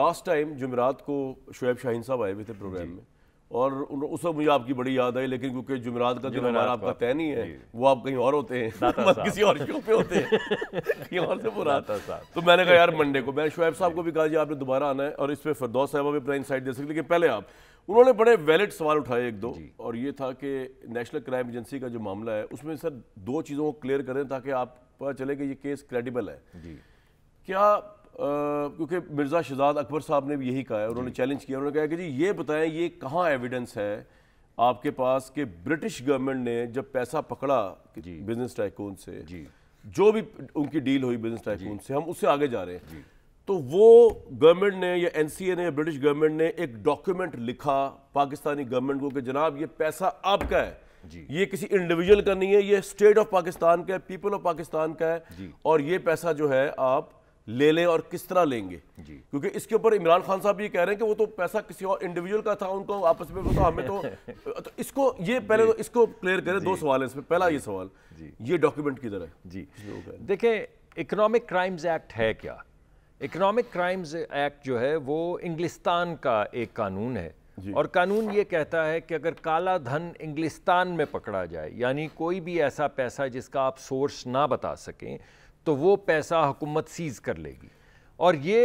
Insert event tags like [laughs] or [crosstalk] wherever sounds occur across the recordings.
Last time जुमेरात को शुएब शाहीन साहब आए हुए थे प्रोग्राम में और उस वक्त मुझे आपकी बड़ी याद आई लेकिन क्योंकि जुमेरात का दिन हमारा आपका तय नहीं है वो आप कहीं और होते हैं [laughs] किसी और शो पे होते हैं [laughs] और से बुरा था साहब तो मैंने कहा यार मंडे को मैं शुएब साहब को भी कहा जी आपने दोबारा आना है और इस पर फरदौस साहब भी अपना इंसाइट दे सकते लेकिन पहले आप उन्होंने बड़े वैलिड सवाल उठाए एक दो और ये था कि नेशनल क्राइम एजेंसी का जो मामला है उसमें सर दो चीज़ों को क्लियर करें ताकि आप पता चले कि ये केस क्रेडिबल है क्या क्योंकि मिर्ज़ा शहजाद अकबर साहब ने भी यही कहा है उन्होंने चैलेंज किया उन्होंने कहा कि जी ये बताएं ये कहाँ एविडेंस है आपके पास कि ब्रिटिश गवर्नमेंट ने जब पैसा पकड़ा बिजनेस टाइकून से जी जो भी उनकी डील हुई बिजनेस टाइकून से हम उससे आगे जा रहे हैं तो वो गवर्नमेंट ने या एनसीए ने या ब्रिटिश गवर्नमेंट ने एक डॉक्यूमेंट लिखा पाकिस्तानी गवर्नमेंट को कि जनाब ये पैसा आपका है जी। ये किसी इंडिविजुअल का नहीं है ये स्टेट ऑफ पाकिस्तान का है पीपल ऑफ पाकिस्तान का है और ये पैसा जो है आप ले लें और किस तरह लेंगे जी क्योंकि इसके ऊपर इमरान खान साहब ये कह रहे हैं कि वो तो पैसा किसी और इंडिविजुअल का था उनको आपस में तो हमें तो, [laughs] तो इसको ये पहले तो इसको क्लियर करें दो सवाल है इसमें पहला ये सवाल जी ये डॉक्यूमेंट किधर है जी देखिए इकोनॉमिक क्राइम्स एक्ट है क्या इकोनॉमिक क्राइम्स एक्ट जो है वो इंग्लिस्तान का एक कानून है और कानून ये कहता है कि अगर काला धन इंग्लिस्तान में पकड़ा जाए यानी कोई भी ऐसा पैसा जिसका आप सोर्स ना बता सकें तो वो पैसा हुकूमत सीज़ कर लेगी और ये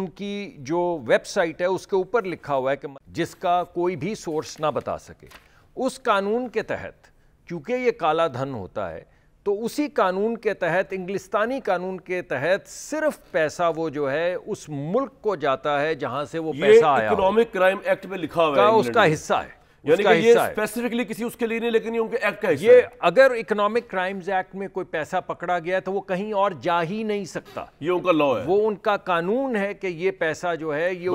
उनकी जो वेबसाइट है उसके ऊपर लिखा हुआ है कि जिसका कोई भी सोर्स ना बता सके उस कानून के तहत क्योंकि ये काला धन होता है तो उसी कानून के तहत इंग्लिस्तानी कानून के तहत सिर्फ पैसा वो जो है उस मुल्क को जाता है जहां से वो पैसा आया इकोनॉमिक क्राइम एक्ट में लिखा हुआ है उसका हिस्सा है यानी कि ये स्पेसिफिकली किसी उसके लिए नहीं लेकिन ये उनके एक्ट का हिस्सा ये अगर इकोनॉमिक क्राइम्स एक्ट में कोई पैसा पकड़ा गया तो वो कहीं और जा ही नहीं सकता ये उनका लॉ है वो उनका कानून है कि ये पैसा जो है ये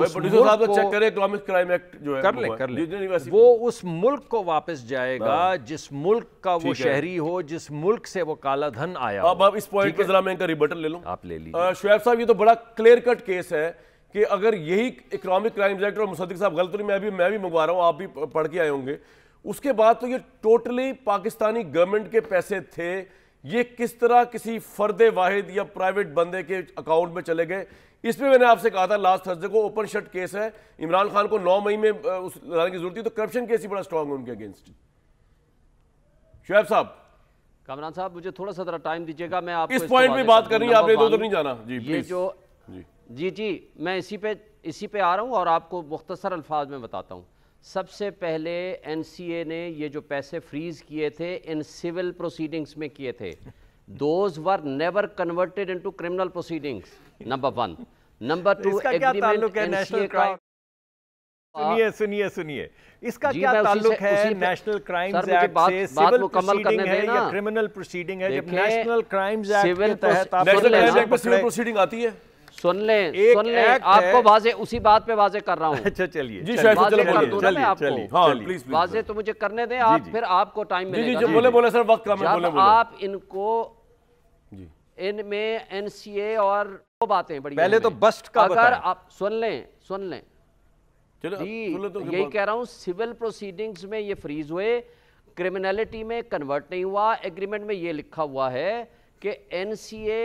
इकोनॉमिक क्राइम एक्ट जो है कर ले कर वो उस मुल्क को वापस जाएगा हाँ। जिस मुल्क का वो शहरी हो जिस मुल्क से वो काला धन आया अब इस पॉइंट पर जरा मैं इनका रिबर्टन ले लूँ आप ले लीजिए शुएब साहब ये तो बड़ा क्लियर कट केस है कि अगर यही इकोनॉमिक क्राइम एक्ट और मुसदिक साहब गलत तो नहीं मैं भी मैं भी मंगवा रहा हूँ आप भी पढ़ के आए होंगे उसके बाद तो ये टोटली पाकिस्तानी गवर्नमेंट के पैसे थे ये किस तरह किसी फर्द वाहिद या प्राइवेट बंदे के अकाउंट में चले गए इसमें मैंने आपसे कहा था लास्ट थर्सडे को ओपन शट केस है इमरान खान को नौ मई में उस लाने की जरूरत थी तो करप्शन केस ही बड़ा स्ट्रांग है उनके अगेंस्ट शुएब साहब कामरान साहब मुझे थोड़ा सा टाइम दीजिएगा मैं आप इस पॉइंट पे बात कर रही करनी आपने दो तो नहीं जाना जी ये जो जी जी मैं इसी पे इसी पे आ रहा हूँ और आपको मुख्तसर अल्फाज में बताता हूँ सबसे पहले एन सी ए ने ये जो पैसे फ्रीज किए थे इन सिविल प्रोसीडिंग्स में किए थे those were never converted into criminal proceedings number one number two सुनिए सुनिए सुनिए इसका क्या ताल्लुक है नेशनल क्राइम्स एक्ट से सिविल प्रोसीडिंग है या क्रिमिनल प्रोसीडिंग है जब नेशनल क्राइम्स एक्ट के तहत आप सिविल प्रोसीडिंग आती है सुन ले सुन ले आपको वाजे उसी बात पे वाजे कर रहा हूँ [laughs] अच्छा चलिए जी वाजे कर दूं ना मैं आपको वाजे तो मुझे करने दें आप फिर आपको टाइम मिलेगा जी बोले बोले सर वक्त कम है बोले बोले आप इनको इनमें एनसीए और दो बातें बड़ी पहले तो बस्ट का अगर आप सुन लें सुन लें चलो तो यही कह रहा हूँ सिविल प्रोसीडिंग्स में ये फ्रीज हुए क्रिमिनलिटी में कन्वर्ट नहीं हुआ एग्रीमेंट में ये लिखा हुआ है कि एनसीए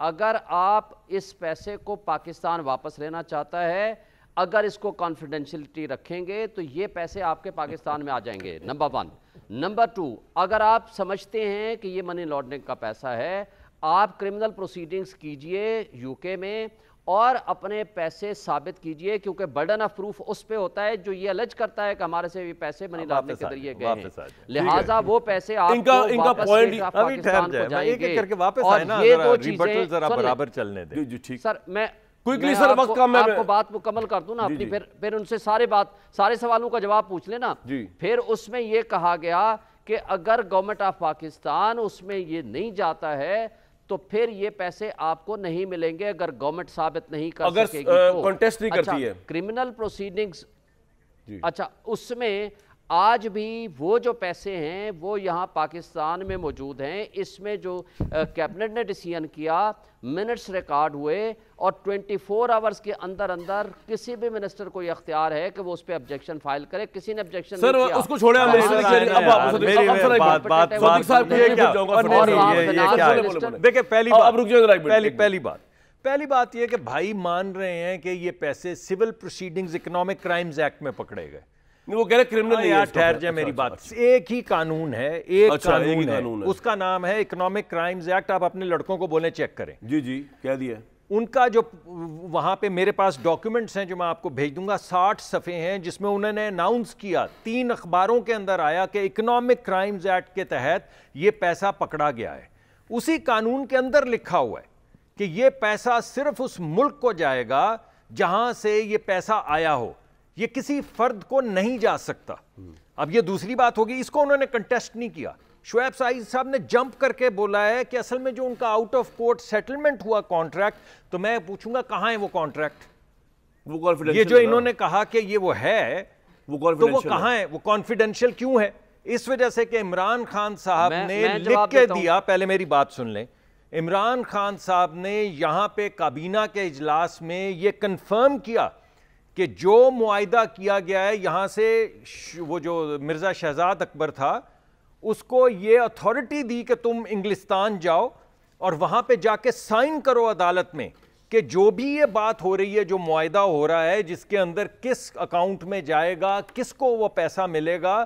अगर आप इस पैसे को पाकिस्तान वापस लेना चाहता है अगर इसको कॉन्फिडेंशियलिटी रखेंगे तो ये पैसे आपके पाकिस्तान में आ जाएंगे नंबर वन नंबर टू अगर आप समझते हैं कि ये मनी लॉन्ड्रिंग का पैसा है आप क्रिमिनल प्रोसीडिंग्स कीजिए यूके में और अपने पैसे साबित कीजिए क्योंकि बर्डन ऑफ प्रूफ उस पे होता है जो ये अलज करता है कि हमारे से भी पैसे मनी हाँ, लॉन्ड्रिंग के जरिए गए लिहाजा वो पैसे इनका इनका पॉइंट अभी ठहर जाए एक एक करके वापस ना ये दो तो चीजें जरा बराबर चलने दें जी ठीक सर मैं क्विकली सर वक्त कम है आपको बात मुकम्मल कर दूं ना अपनी फिर फिर उनसे सारे बात सारे सवालों का जवाब पूछ लेना फिर उसमें ये कहा गया कि अगर गवर्नमेंट ऑफ पाकिस्तान उसमें ये नहीं जाता है तो फिर ये पैसे आपको नहीं मिलेंगे अगर गवर्नमेंट साबित नहीं कर अगर सकेगी तो। नहीं अच्छा, करती है क्रिमिनल प्रोसीडिंग्स अच्छा उसमें आज भी वो जो पैसे हैं वो यहाँ पाकिस्तान में मौजूद हैं इसमें जो कैबिनेट ने डिसीजन किया मिनट्स रिकॉर्ड हुए और 24 आवर्स के अंदर अंदर किसी भी मिनिस्टर को अख्तियार है कि वो उस पर ऑब्जेक्शन फाइल करे किसी ने ऑब्जेक्शन सर उसको छोड़ा देखिए पहली बात पहली बात पहली बात यह कि भाई मान रहे हैं कि ये पैसे civil proceedings economic crimes act में पकड़े गए वो कह रहे क्रिमिनल हाँ नहीं है ठहर जाए अच्छा, मेरी अच्छा, बात अच्छा। एक ही कानून है एक कानून, है, उसका नाम है इकोनॉमिक क्राइम्स एक्ट आप अपने लड़कों को बोले चेक करें जी जी कह दिया उनका जो वहां पे मेरे पास डॉक्यूमेंट्स हैं जो मैं आपको भेज दूंगा साठ सफ़े हैं जिसमें उन्होंने अनाउंस किया तीन अखबारों के अंदर आया कि इकोनॉमिक क्राइम्स एक्ट के तहत ये पैसा पकड़ा गया है उसी कानून के अंदर लिखा हुआ है कि ये पैसा सिर्फ उस मुल्क को जाएगा जहां से ये पैसा आया हो ये किसी फर्द को नहीं जा सकता अब ये दूसरी बात होगी इसको उन्होंने कंटेस्ट नहीं किया शुएब साहिद साहब ने जंप करके बोला है कि असल में जो उनका आउट ऑफ कोर्ट सेटलमेंट हुआ कॉन्ट्रैक्ट तो मैं पूछूंगा कहां है वो कॉन्ट्रैक्ट वो कॉन्फिडेंशियल ये जो इन्होंने कहा कि ये वो है वो कॉन्फिडेंशियल तो वो कहां है वो कॉन्फिडेंशियल क्यों है इस वजह से कि इमरान खान साहब ने लिख के दिया पहले मेरी बात सुन लें इमरान खान साहब ने यहां पे काबीना के इजलास में ये कंफर्म किया कि जो मुआदा किया गया है यहाँ से वो जो मिर्ज़ा शहजाद अकबर था उसको ये अथॉरिटी दी कि तुम इंग्लिस्तान जाओ और वहाँ पे जाके साइन करो अदालत में कि जो भी ये बात हो रही है जो मुआदा हो रहा है जिसके अंदर किस अकाउंट में जाएगा किसको वो पैसा मिलेगा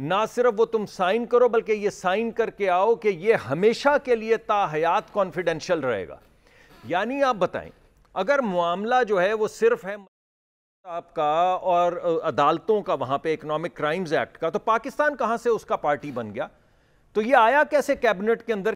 ना सिर्फ वो तुम साइन करो बल्कि ये साइन करके आओ कि ये हमेशा के लिए ताहयात कॉन्फिडेंशल रहेगा यानी आप बताएं अगर मामला जो है वो सिर्फ है साहब का और अदालतों का वहां पे इकोनॉमिक क्राइम्स एक्ट का तो पाकिस्तान कहां से उसका पार्टी बन गया तो ये आया कैसे कैबिनेट के अंदर